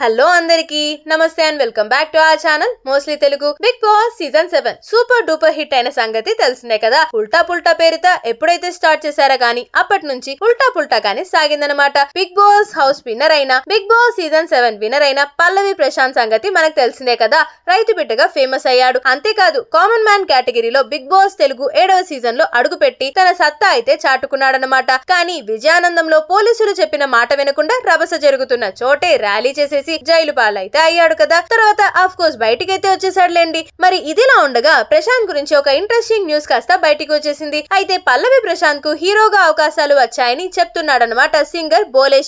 hello అందరికి నమస్తే and welcome back to our channel mostly Telugu Bigg Boss season seven super duper hit అయిన సంగతి తెలిసిందే కదా ఉల్టా పుల్టా పేరుతో ఎప్పుడైతే స్టార్ట్ చేశారో గానీ అప్పటి నుంచి ఉల్టా పుల్టా గానీ సాగిందనమాట బిగ్ బాస్ హౌస్ విన్నర్ అయిన Bigg Boss season seven winner అయిన పల్లవి ప్రశాంత్ సంగతి మనకు తెలిసిందే కదా రైతు బిడ్డగా ఫేమస్ అయ్యాడు అంతేకాదు కామన్ మ్యాన్ కేటగిరీలో బిగ్ బాస్ తెలుగు ఏడవ సీజన్ లో అడుగుపెట్టి తన సత్తా అయితే చాటుకున్నాడనమాట కానీ విజయానందంలో పోలీసులు చెప్పిన మాట వినకుండా రభస జరుగుతున్న చోటే ర్యాలీ చేసే చేసి జైలు పాలైతే అయ్యాడు కదా తర్వాత ఆఫ్ కోర్స్ అయితే వచ్చేసాడులేండి మరి ఇదిలా ఉండగా ప్రశాంత్ గురించి ఒక ఇంట్రెస్టింగ్ న్యూస్ కాస్త బయటికి వచ్చేసింది అయితే పల్లవి ప్రశాంత్ కు హీరోగా అవకాశాలు వచ్చాయని చెప్తున్నాడనమాట సింగర్ బోలే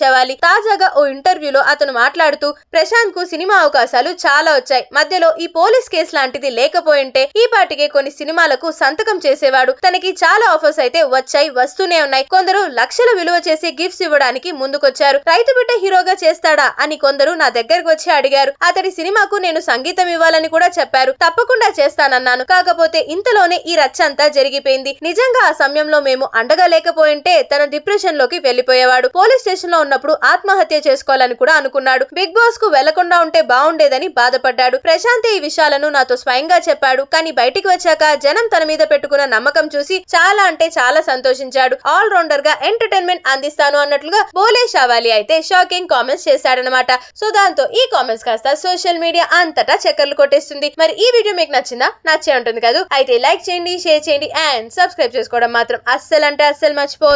తాజాగా ఓ ఇంటర్వ్యూలో అతను మాట్లాడుతూ ప్రశాంత్ కు సినిమా అవకాశాలు చాలా వచ్చాయి మధ్యలో ఈ పోలీస్ కేసు లాంటిది లేకపోయింటే ఈ పాటికే కొన్ని సినిమాలకు సంతకం చేసేవాడు తనకి చాలా ఆఫర్స్ అయితే వచ్చాయి వస్తూనే ఉన్నాయి కొందరు లక్షల విలువ చేసి గిఫ్ట్స్ ఇవ్వడానికి ముందుకొచ్చారు రైతు బిడ్డ హీరోగా చేస్తాడా అని కొందరు నా దగ్గరకు వచ్చి అడిగారు అతడి సినిమాకు నేను సంగీతం ఇవ్వాలని కూడా చెప్పారు తప్పకుండా చేస్తానన్నాను కాకపోతే ఇంతలోనే ఈ రచ్చ అంతా జరిగిపోయింది నిజంగా ఆ సమయంలో మేము అండగా లేకపోయింటే తన డిప్రెషన్ లోకి వెళ్లిపోయేవాడు పోలీస్ స్టేషన్ లో ఉన్నప్పుడు ఆత్మహత్య చేసుకోవాలని కూడా అనుకున్నాడు బిగ్ బాస్ కు వెళ్లకుండా ఉంటే బాగుండేదని బాధపడ్డాడు ప్రశాంత్ ఈ విషయాలను నాతో స్వయంగా చెప్పాడు కానీ బయటికి వచ్చాక జనం తన మీద పెట్టుకున్న నమ్మకం చూసి చాలా అంటే చాలా సంతోషించాడు ఆల్ రౌండర్ గా ఎంటర్టైన్మెంట్ అందిస్తాను అన్నట్లుగా బోలే షావాలి అయితే షాకింగ్ కామెంట్స్ చేశాడనమాట సో దాంతో ఈ కామెంట్స్ కాస్త సోషల్ మీడియా అంతటా చక్కర్లు కొట్టేస్తుంది మరి ఈ వీడియో మీకు నచ్చిందా నచ్చే ఉంటుంది కదా అయితే లైక్ చేయండి షేర్ చేయండి అండ్ సబ్స్క్రైబ్ చేసుకోవడం మాత్రం అస్సలు అంటే అస్సలు మర్చిపో